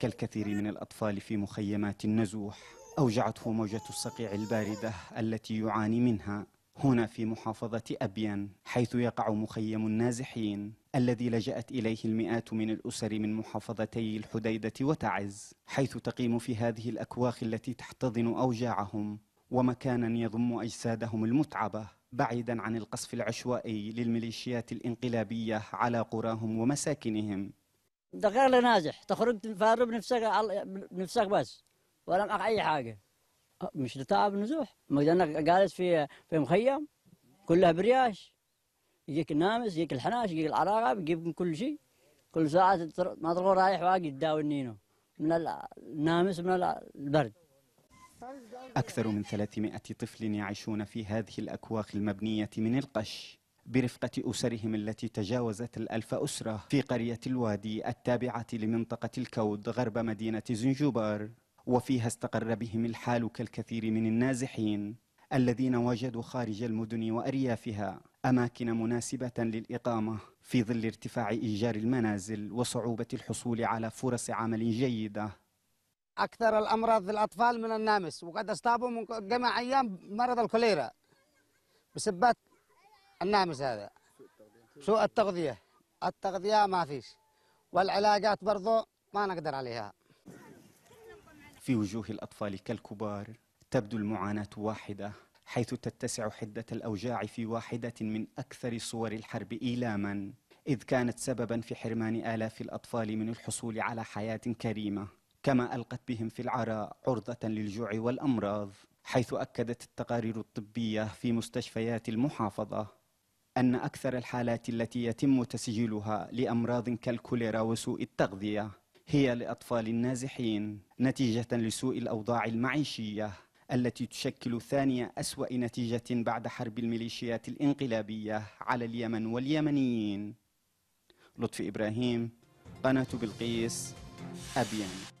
كالكثير من الأطفال في مخيمات النزوح أوجعته موجة الصقيع الباردة التي يعاني منها هنا في محافظة أبيان حيث يقع مخيم النازحين الذي لجأت إليه المئات من الأسر من محافظتي الحديدة وتعز حيث تقيم في هذه الأكواخ التي تحتضن أوجاعهم ومكانا يضم أجسادهم المتعبة بعيدا عن القصف العشوائي للميليشيات الانقلابية على قراهم ومساكنهم دقيق نازح تخرج تفارب بنفسك بنفسك بس ولا معك اي حاجه أه، مش لتعب نزوح ما انك جالس في في مخيم كلها برياش يجيك النامس يجيك الحناش يجيك العراقب يجيك كل شيء كل ساعة ما تروح رايح واجد تداوي النينو من النامس من البرد أكثر من 300 طفل يعيشون في هذه الأكواخ المبنية من القش برفقة أسرهم التي تجاوزت الألف أسرة في قرية الوادي التابعة لمنطقة الكود غرب مدينة زنجبار وفيها استقر بهم الحال كالكثير من النازحين الذين وجدوا خارج المدن وأريافها أماكن مناسبة للإقامة في ظل ارتفاع إيجار المنازل وصعوبة الحصول على فرص عمل جيدة أكثر الأمراض للأطفال من النامس وقد أصابوا من جمع أيام مرض الكوليرا بسبات النامس هذا سوء التغذية التغذية ما فيش والعلاجات برضو ما نقدر عليها في وجوه الأطفال كالكبار تبدو المعاناة واحدة حيث تتسع حدة الأوجاع في واحدة من أكثر صور الحرب إيلاما إذ كانت سببا في حرمان آلاف الأطفال من الحصول على حياة كريمة كما ألقت بهم في العراء عرضة للجوع والأمراض حيث أكدت التقارير الطبية في مستشفيات المحافظة أن أكثر الحالات التي يتم تسجيلها لأمراض كالكوليرا وسوء التغذية هي لأطفال النازحين نتيجة لسوء الأوضاع المعيشية التي تشكل ثانية أسوأ نتيجة بعد حرب الميليشيات الانقلابية على اليمن واليمنيين لطفي إبراهيم قناة بلقيس أبيان